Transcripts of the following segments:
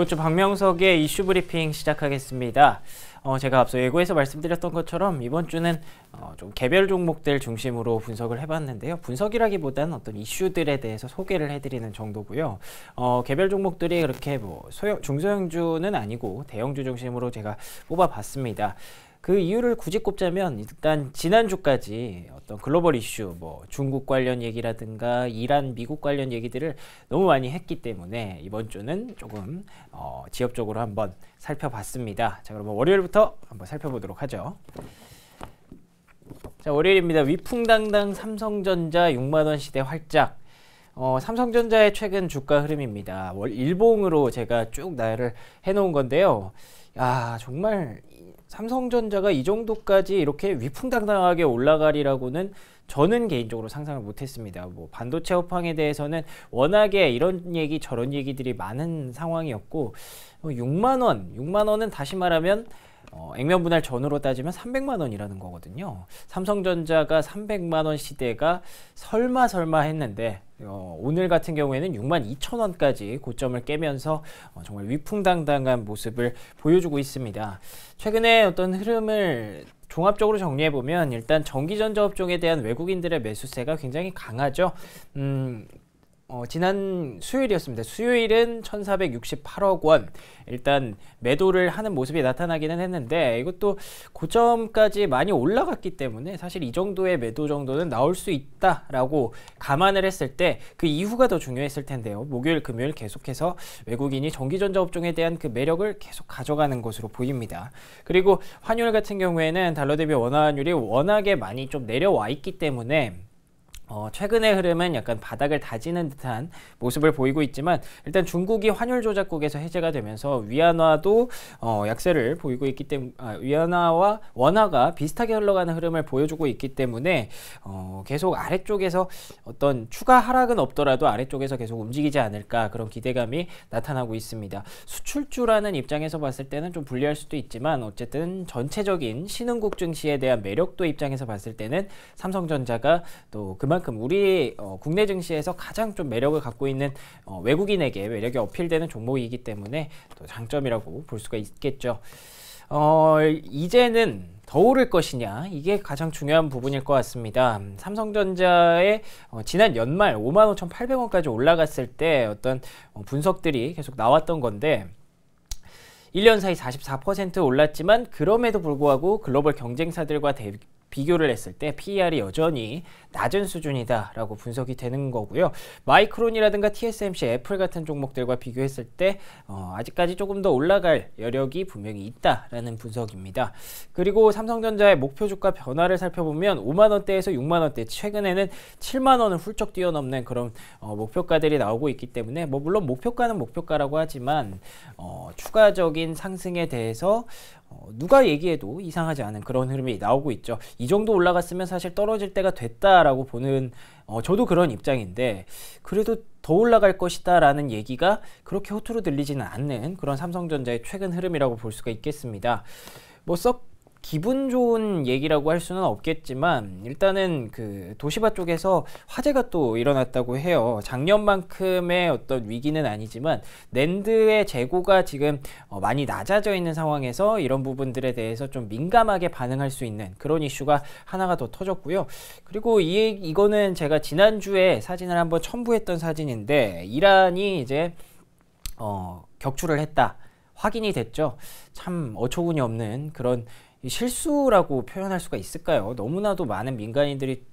이번 주 박명석의 이슈 브리핑 시작하겠습니다. 어, 제가 앞서 예고에서 말씀드렸던 것처럼 이번 주는 어, 좀 개별 종목들 중심으로 분석을 해봤는데요. 분석이라기보다는 어떤 이슈들에 대해서 소개를 해드리는 정도고요. 어, 개별 종목들이 그렇게 뭐 소형, 중소형주는 아니고 대형주 중심으로 제가 뽑아봤습니다. 그 이유를 굳이 꼽자면 일단 지난주까지 어떤 글로벌 이슈 뭐 중국 관련 얘기라든가 이란 미국 관련 얘기들을 너무 많이 했기 때문에 이번 주는 조금 어, 지역적으로 한번 살펴봤습니다. 자 그러면 월요일부터 한번 살펴보도록 하죠. 자 월요일입니다. 위풍당당 삼성전자 6만원 시대 활짝 어, 삼성전자의 최근 주가 흐름입니다. 월 일봉으로 제가 쭉 나열을 해놓은 건데요. 야 정말 삼성전자가 이 정도까지 이렇게 위풍당당하게 올라가리라고는 저는 개인적으로 상상을 못했습니다. 뭐 반도체 호황에 대해서는 워낙에 이런 얘기 저런 얘기들이 많은 상황이었고 6만 어, 원, 6만 원은 다시 말하면 어, 액면 분할 전후로 따지면 300만 원이라는 거거든요. 삼성전자가 300만 원 시대가 설마 설마 했는데 어, 오늘 같은 경우에는 6만 2천 원까지 고점을 깨면서 어, 정말 위풍당당한 모습을 보여주고 있습니다. 최근에 어떤 흐름을 종합적으로 정리해보면 일단 전기전자 업종에 대한 외국인들의 매수세가 굉장히 강하죠. 음, 어, 지난 수요일이었습니다. 수요일은 1,468억 원 일단 매도를 하는 모습이 나타나기는 했는데 이것도 고점까지 많이 올라갔기 때문에 사실 이 정도의 매도 정도는 나올 수 있다라고 감안을 했을 때 그 이후가 더 중요했을 텐데요. 목요일 금요일 계속해서 외국인이 전기전자 업종에 대한 그 매력을 계속 가져가는 것으로 보입니다. 그리고 환율 같은 경우에는 달러 대비 원화 환율이 워낙에 많이 좀 내려와 있기 때문에 어, 최근의 흐름은 약간 바닥을 다지는 듯한 모습을 보이고 있지만 일단 중국이 환율 조작국에서 해제가 되면서 위안화도 어, 약세를 보이고 있기 때문에 아, 위안화와 원화가 비슷하게 흘러가는 흐름을 보여주고 있기 때문에 어, 계속 아래쪽에서 어떤 추가 하락은 없더라도 아래쪽에서 계속 움직이지 않을까 그런 기대감이 나타나고 있습니다. 수출주라는 입장에서 봤을 때는 좀 불리할 수도 있지만 어쨌든 전체적인 신흥국 증시에 대한 매력도 입장에서 봤을 때는 삼성전자가 또그만 그만큼 우리 어, 국내 증시에서 가장 좀 매력을 갖고 있는 어, 외국인에게 매력이 어필되는 종목이기 때문에 또 장점이라고 볼 수가 있겠죠. 어, 이제는 더 오를 것이냐 이게 가장 중요한 부분일 것 같습니다. 삼성전자의 어, 지난 연말 55,800원까지 올라갔을 때 어떤 어, 분석들이 계속 나왔던 건데 1년 사이 44% 올랐지만 그럼에도 불구하고 글로벌 경쟁사들과 대, 비교를 했을 때 PER이 여전히 낮은 수준이다라고 분석이 되는 거고요. 마이크론이라든가 TSMC, 애플 같은 종목들과 비교했을 때 어, 아직까지 조금 더 올라갈 여력이 분명히 있다라는 분석입니다. 그리고 삼성전자의 목표 주가 변화를 살펴보면 5만 원대에서 6만 원대 최근에는 7만 원을 훌쩍 뛰어넘는 그런 어, 목표가들이 나오고 있기 때문에 뭐 물론 목표가는 목표가라고 하지만 어, 추가적인 상승에 대해서 어, 누가 얘기해도 이상하지 않은 그런 흐름이 나오고 있죠. 이 정도 올라갔으면 사실 떨어질 때가 됐다라고 보는 어, 저도 그런 입장인데 그래도 더 올라갈 것이다라는 얘기가 그렇게 호투로 들리지는 않는 그런 삼성전자의 최근 흐름이라고 볼 수가 있겠습니다. 뭐썩 기분 좋은 얘기라고 할 수는 없겠지만 일단은 그 도시바 쪽에서 화재가 또 일어났다고 해요. 작년만큼의 어떤 위기는 아니지만 랜드의 재고가 지금 어 많이 낮아져 있는 상황에서 이런 부분들에 대해서 좀 민감하게 반응할 수 있는 그런 이슈가 하나가 더 터졌고요. 그리고 이 이거는 제가 지난주에 사진을 한번 첨부했던 사진인데 이란이 이제 어 격추를 했다. 확인이 됐죠. 참 어처구니 없는 그런 실수라고 표현할 수가 있을까요? 너무나도 많은 민간인들이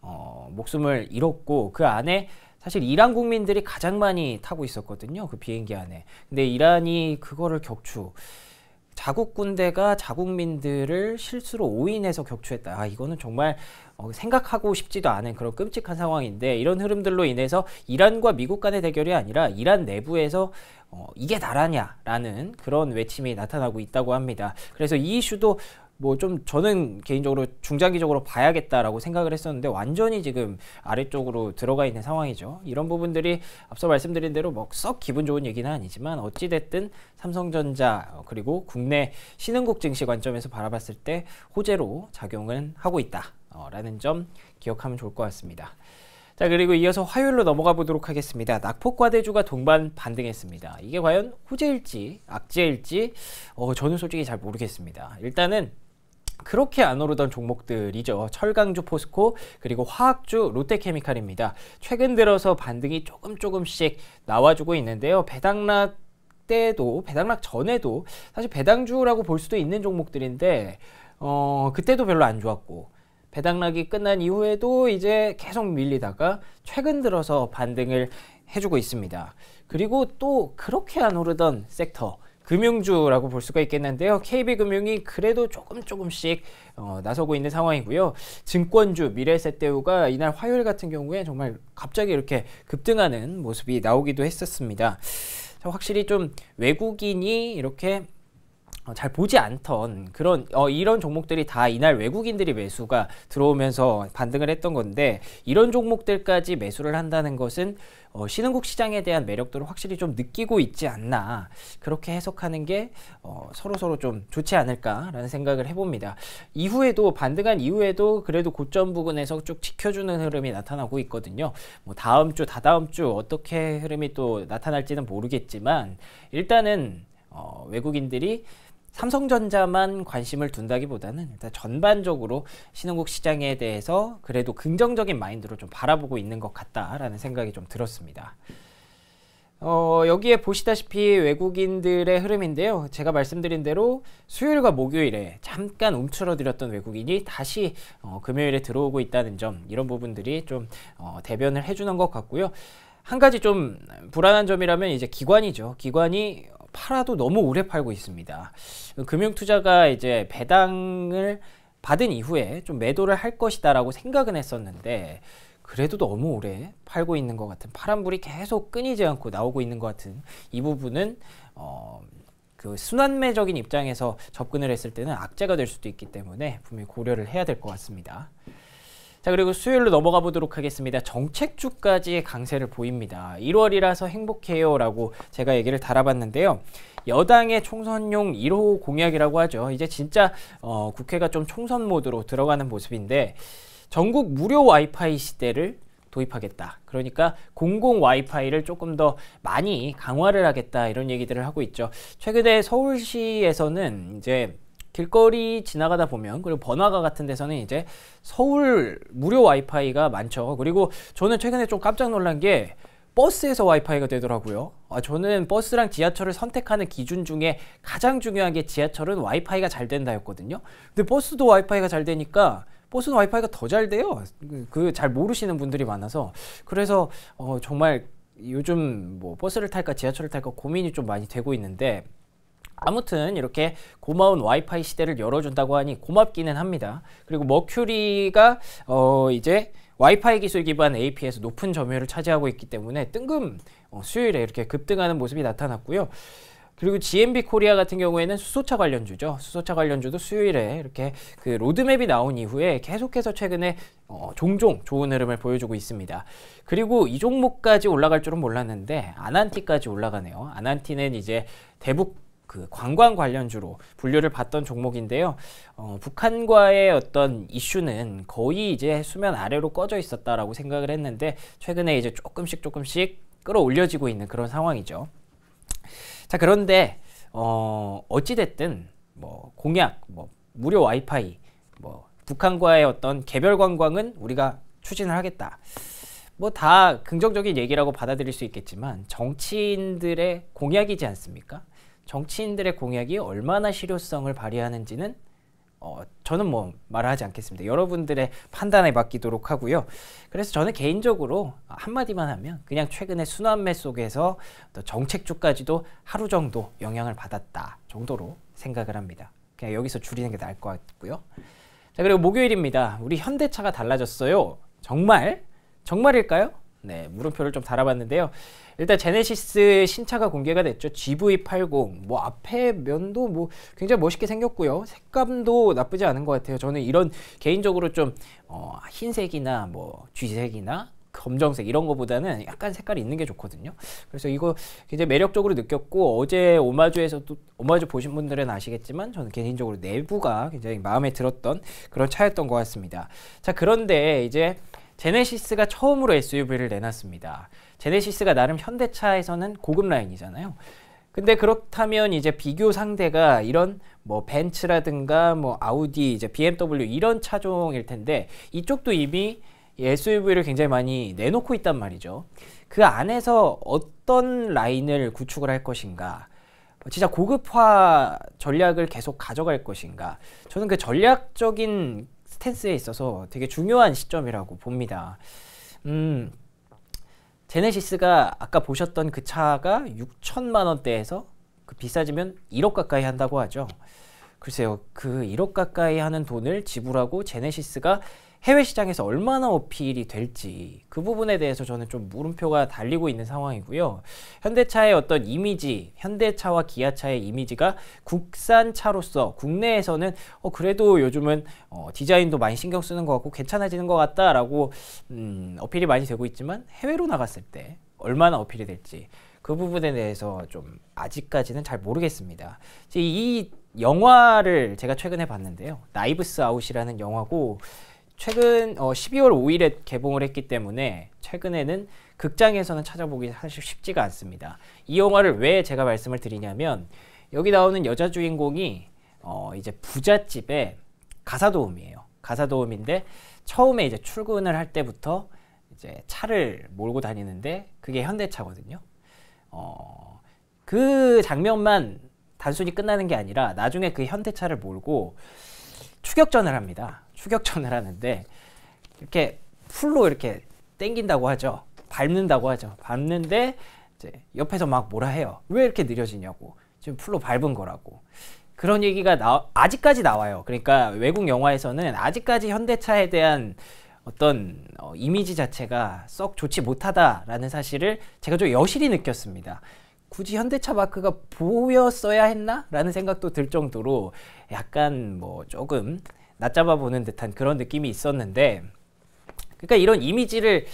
어, 목숨을 잃었고 그 안에 사실 이란 국민들이 가장 많이 타고 있었거든요. 그 비행기 안에. 근데 이란이 그거를 격추 자국 군대가 자국민들을 실수로 오인해서 격추했다. 아, 이거는 정말 어, 생각하고 싶지도 않은 그런 끔찍한 상황인데 이런 흐름들로 인해서 이란과 미국 간의 대결이 아니라 이란 내부에서 어, 이게 나라냐라는 그런 외침이 나타나고 있다고 합니다. 그래서 이 이슈도 뭐좀 저는 개인적으로 중장기적으로 봐야겠다라고 생각을 했었는데 완전히 지금 아래쪽으로 들어가 있는 상황이죠. 이런 부분들이 앞서 말씀드린 대로 뭐 썩 기분 좋은 얘기는 아니지만 어찌됐든 삼성전자 어, 그리고 국내 신흥국 증시 관점에서 바라봤을 때 호재로 작용은 하고 있다라는 어, 점 기억하면 좋을 것 같습니다. 자 그리고 이어서 화요일로 넘어가 보도록 하겠습니다. 낙폭과대주가 동반 반등했습니다. 이게 과연 호재일지 악재일지 어, 저는 솔직히 잘 모르겠습니다. 일단은 그렇게 안 오르던 종목들이죠. 철강주 포스코 그리고 화학주 롯데케미칼입니다. 최근 들어서 반등이 조금 조금씩 나와주고 있는데요. 배당락 때도 배당락 전에도 사실 배당주라고 볼 수도 있는 종목들인데 어 그때도 별로 안 좋았고 배당락이 끝난 이후에도 이제 계속 밀리다가 최근 들어서 반등을 해주고 있습니다. 그리고 또 그렇게 안 오르던 섹터 금융주라고 볼 수가 있겠는데요. KB금융이 그래도 조금 조금씩 어, 나서고 있는 상황이고요. 증권주 미래세대우가 이날 화요일 같은 경우에 정말 갑자기 이렇게 급등하는 모습이 나오기도 했었습니다. 확실히 좀 외국인이 이렇게 어, 잘 보지 않던 그런 어, 이런 종목들이 다 이날 외국인들이 매수가 들어오면서 반등을 했던 건데 이런 종목들까지 매수를 한다는 것은 어, 신흥국 시장에 대한 매력도를 확실히 좀 느끼고 있지 않나 그렇게 해석하는 게 어, 서로 서로 좀 좋지 않을까라는 생각을 해봅니다. 이후에도 반등한 이후에도 그래도 고점 부근에서 쭉 지켜주는 흐름이 나타나고 있거든요. 뭐 다음 주 다다음 주 어떻게 흐름이 또 나타날지는 모르겠지만 일단은 어, 외국인들이 삼성전자만 관심을 둔다기보다는 일단 전반적으로 신흥국 시장에 대해서 그래도 긍정적인 마인드로 좀 바라보고 있는 것 같다라는 생각이 좀 들었습니다. 어, 여기에 보시다시피 외국인들의 흐름인데요. 제가 말씀드린 대로 수요일과 목요일에 잠깐 움츠러들었던 외국인이 다시 어, 금요일에 들어오고 있다는 점, 이런 부분들이 좀 어, 대변을 해주는 것 같고요. 한 가지 좀 불안한 점이라면 이제 기관이죠. 기관이 팔아도 너무 오래 팔고 있습니다. 금융투자가 이제 배당을 받은 이후에 좀 매도를 할 것이다라고 생각은 했었는데 그래도 너무 오래 팔고 있는 것 같은 파란불이 계속 끊이지 않고 나오고 있는 것 같은 이 부분은 어, 그 순환매적인 입장에서 접근을 했을 때는 악재가 될 수도 있기 때문에 분명히 고려를 해야 될 것 같습니다. 자 그리고 수요일로 넘어가 보도록 하겠습니다. 정책주까지 강세를 보입니다. 1월이라서 행복해요 라고 제가 얘기를 달아봤는데요. 여당의 총선용 1호 공약이라고 하죠. 이제 진짜 어, 국회가 좀 총선 모드로 들어가는 모습인데 전국 무료 와이파이 시대를 도입하겠다. 그러니까 공공 와이파이를 조금 더 많이 강화를 하겠다 이런 얘기들을 하고 있죠. 최근에 서울시에서는 이제 길거리 지나가다 보면 그리고 번화가 같은 데서는 이제 서울 무료 와이파이가 많죠. 그리고 저는 최근에 좀 깜짝 놀란 게 버스에서 와이파이가 되더라고요. 아, 저는 버스랑 지하철을 선택하는 기준 중에 가장 중요한 게 지하철은 와이파이가 잘 된다였거든요. 근데 버스도 와이파이가 잘 되니까 버스는 와이파이가 더 잘 돼요. 그잘 그 모르시는 분들이 많아서 그래서 어, 정말 요즘 뭐 버스를 탈까 지하철을 탈까 고민이 좀 많이 되고 있는데 아무튼 이렇게 고마운 와이파이 시대를 열어준다고 하니 고맙기는 합니다. 그리고 머큐리가 어 이제 와이파이 기술 기반 AP에서 높은 점유율을 차지하고 있기 때문에 뜬금 어, 수요일에 이렇게 급등하는 모습이 나타났고요. 그리고 GMB 코리아 같은 경우에는 수소차 관련주죠. 수소차 관련주도 수요일에 이렇게 그 로드맵이 나온 이후에 계속해서 최근에 어, 종종 좋은 흐름을 보여주고 있습니다. 그리고 이 종목까지 올라갈 줄은 몰랐는데 아난티까지 올라가네요. 아난티는 이제 대북 그 관광 관련주로 분류를 받던 종목인데요. 어, 북한과의 어떤 이슈는 거의 이제 수면 아래로 꺼져 있었다라고 생각을 했는데 최근에 이제 조금씩 조금씩 끌어올려지고 있는 그런 상황이죠. 자 그런데 어, 어찌됐든 뭐 공약, 뭐 무료 와이파이, 뭐 북한과의 어떤 개별 관광은 우리가 추진을 하겠다. 뭐 다 긍정적인 얘기라고 받아들일 수 있겠지만 정치인들의 공약이지 않습니까? 정치인들의 공약이 얼마나 실효성을 발휘하는지는 어, 저는 뭐 말하지 않겠습니다. 여러분들의 판단에 맡기도록 하고요. 그래서 저는 개인적으로 한마디만 하면 그냥 최근에 순환매 속에서 정책주까지도 하루 정도 영향을 받았다 정도로 생각을 합니다. 그냥 여기서 줄이는 게 나을 것 같고요. 자 그리고 목요일입니다. 우리 현대차가 달라졌어요. 정말? 정말일까요? 네, 물음표를 좀 달아봤는데요. 일단 제네시스 신차가 공개가 됐죠. GV80. 뭐 앞에 면도 뭐 굉장히 멋있게 생겼고요. 색감도 나쁘지 않은 것 같아요. 저는 이런 개인적으로 좀 어, 흰색이나 뭐 쥐색이나 검정색 이런 거보다는 약간 색깔이 있는 게 좋거든요. 그래서 이거 굉장히 매력적으로 느꼈고 어제 오마주에서도 오마주 보신 분들은 아시겠지만 저는 개인적으로 내부가 굉장히 마음에 들었던 그런 차였던 것 같습니다. 자 그런데 이제 제네시스가 처음으로 SUV를 내놨습니다. 제네시스가 나름 현대차에서는 고급 라인이잖아요. 근데 그렇다면 이제 비교 상대가 이런 뭐 벤츠라든가 뭐 아우디, 이제 BMW 이런 차종일 텐데 이쪽도 이미 SUV를 굉장히 많이 내놓고 있단 말이죠. 그 안에서 어떤 라인을 구축을 할 것인가? 뭐 진짜 고급화 전략을 계속 가져갈 것인가? 저는 그 전략적인 스탠스에 있어서 되게 중요한 시점이라고 봅니다. 음, 제네시스가 아까 보셨던 그 차가 6천만 원대에서 그 비싸지면 1억 가까이 한다고 하죠. 글쎄요, 그 1억 가까이 하는 돈을 지불하고 제네시스가 해외 시장에서 얼마나 어필이 될지 그 부분에 대해서 저는 좀 물음표가 달리고 있는 상황이고요. 현대차의 어떤 이미지, 현대차와 기아차의 이미지가 국산차로서 국내에서는 어 그래도 요즘은 어 디자인도 많이 신경 쓰는 것 같고 괜찮아지는 것 같다라고 음 어필이 많이 되고 있지만 해외로 나갔을 때 얼마나 어필이 될지 그 부분에 대해서 좀 아직까지는 잘 모르겠습니다. 이 영화를 제가 최근에 봤는데요. 나이브스 아웃이라는 영화고 최근 어 12월 5일에 개봉을 했기 때문에 최근에는 극장에서는 찾아보기 사실 쉽지가 않습니다. 이 영화를 왜 제가 말씀을 드리냐면 여기 나오는 여자 주인공이 어 이제 부잣집에 가사 도우미예요. 가사 도우미인데 처음에 이제 출근을 할 때부터 이제 차를 몰고 다니는데 그게 현대차거든요. 어, 그 장면만 단순히 끝나는 게 아니라 나중에 그 현대차를 몰고 추격전을 합니다. 추격전을 하는데 이렇게 풀로 이렇게 땡긴다고 하죠. 밟는다고 하죠. 밟는데 이제 옆에서 막 뭐라 해요. 왜 이렇게 느려지냐고. 지금 풀로 밟은 거라고. 그런 얘기가 나, 아직까지 나와요. 그러니까 외국 영화에서는 아직까지 현대차에 대한 어떤 어, 이미지 자체가 썩 좋지 못하다라는 사실을 제가 좀 여실히 느꼈습니다. 굳이 현대차 마크가 보였어야 했나? 라는 생각도 들 정도로 약간 뭐 조금 낮잡아 보는 듯한 그런 느낌이 있었는데 그러니까 이런 이미지를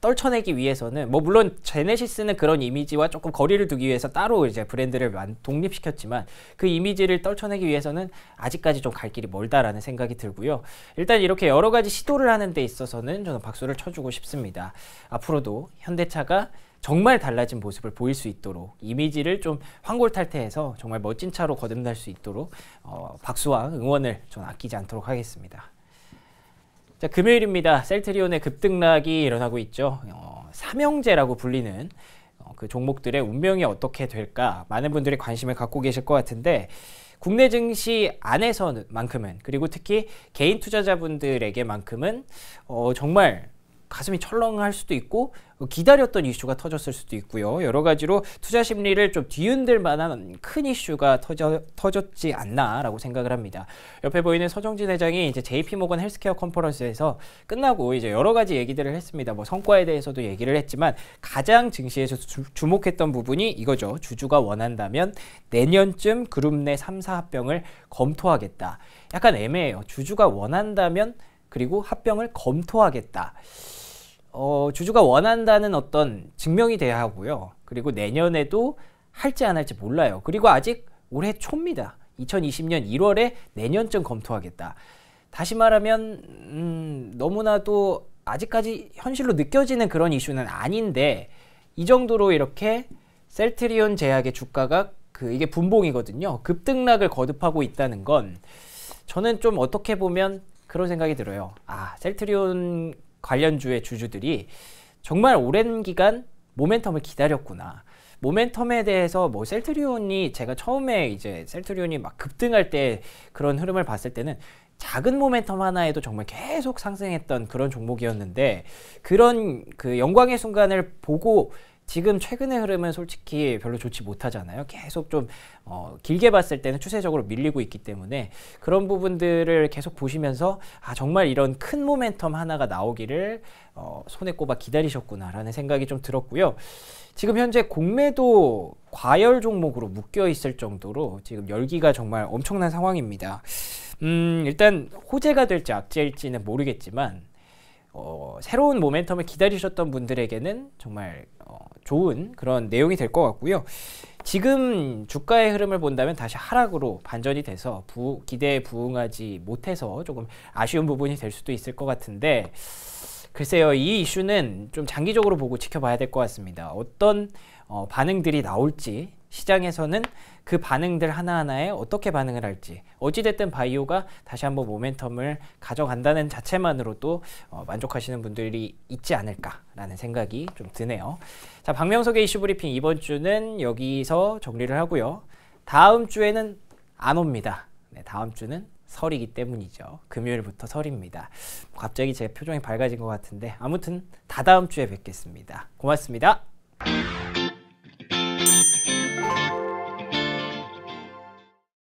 떨쳐내기 위해서는 뭐 물론 제네시스는 그런 이미지와 조금 거리를 두기 위해서 따로 이제 브랜드를 독립시켰지만 그 이미지를 떨쳐내기 위해서는 아직까지 좀 갈 길이 멀다라는 생각이 들고요. 일단 이렇게 여러 가지 시도를 하는 데 있어서는 저는 박수를 쳐주고 싶습니다. 앞으로도 현대차가 정말 달라진 모습을 보일 수 있도록 이미지를 좀황골탈태해서 정말 멋진 차로 거듭날 수 있도록 어, 박수와 응원을 좀 아끼지 않도록 하겠습니다. 자, 금요일입니다. 셀트리온의 급등락이 일어나고 있죠. 어, 삼형제라고 불리는 어, 그 종목들의 운명이 어떻게 될까 많은 분들이 관심을 갖고 계실 것 같은데 국내 증시 안에서만큼은 그리고 특히 개인 투자자분들에게만큼은 어, 정말 가슴이 철렁할 수도 있고 기다렸던 이슈가 터졌을 수도 있고요. 여러 가지로 투자 심리를 좀 뒤흔들 만한 큰 이슈가 터져, 터졌지 않나라고 생각을 합니다. 옆에 보이는 서정진 회장이 이제 JP 모건 헬스케어 컨퍼런스에서 끝나고 이제 여러 가지 얘기들을 했습니다. 뭐 성과에 대해서도 얘기를 했지만 가장 증시에서 주, 목했던 부분이 이거죠. 주주가 원한다면 내년쯤 그룹 내 3사 합병을 검토하겠다. 약간 애매해요. 주주가 원한다면 그리고 합병을 검토하겠다. 어, 주주가 원한다는 어떤 증명이 돼야 하고요. 그리고 내년에도 할지 안 할지 몰라요. 그리고 아직 올해 초입니다. 2020년 1월에 내년쯤 검토하겠다. 다시 말하면 음, 너무나도 아직까지 현실로 느껴지는 그런 이슈는 아닌데 이 정도로 이렇게 셀트리온 제약의 주가가 그 이게 분봉이거든요. 급등락을 거듭하고 있다는 건 저는 좀 어떻게 보면 그런 생각이 들어요. 아, 셀트리온 관련주의 주주들이 정말 오랜 기간 모멘텀을 기다렸구나. 모멘텀에 대해서 뭐 셀트리온이 제가 처음에 이제 셀트리온이 막 급등할 때 그런 흐름을 봤을 때는 작은 모멘텀 하나에도 정말 계속 상승했던 그런 종목이었는데 그런 그 영광의 순간을 보고 지금 최근의 흐름은 솔직히 별로 좋지 못하잖아요. 계속 좀 어, 길게 봤을 때는 추세적으로 밀리고 있기 때문에 그런 부분들을 계속 보시면서 아 정말 이런 큰 모멘텀 하나가 나오기를 어, 손에 꼽아 기다리셨구나라는 생각이 좀 들었고요. 지금 현재 공매도 과열 종목으로 묶여 있을 정도로 지금 열기가 정말 엄청난 상황입니다. 음, 일단 호재가 될지 악재일지는 모르겠지만 어, 새로운 모멘텀을 기다리셨던 분들에게는 정말 어, 좋은 그런 내용이 될 것 같고요. 지금 주가의 흐름을 본다면 다시 하락으로 반전이 돼서 부, 기대에 부응하지 못해서 조금 아쉬운 부분이 될 수도 있을 것 같은데 글쎄요 이 이슈는 좀 장기적으로 보고 지켜봐야 될 것 같습니다. 어떤 어, 반응들이 나올지 시장에서는 그 반응들 하나하나에 어떻게 반응을 할지 어찌됐든 바이오가 다시 한번 모멘텀을 가져간다는 자체만으로도 어, 만족하시는 분들이 있지 않을까라는 생각이 좀 드네요. 자 박명석의 이슈 브리핑 이번 주는 여기서 정리를 하고요. 다음 주에는 안 옵니다. 네, 다음 주는 설이기 때문이죠. 금요일부터 설입니다. 갑자기 제 표정이 밝아진 것 같은데 아무튼 다다음 주에 뵙겠습니다. 고맙습니다.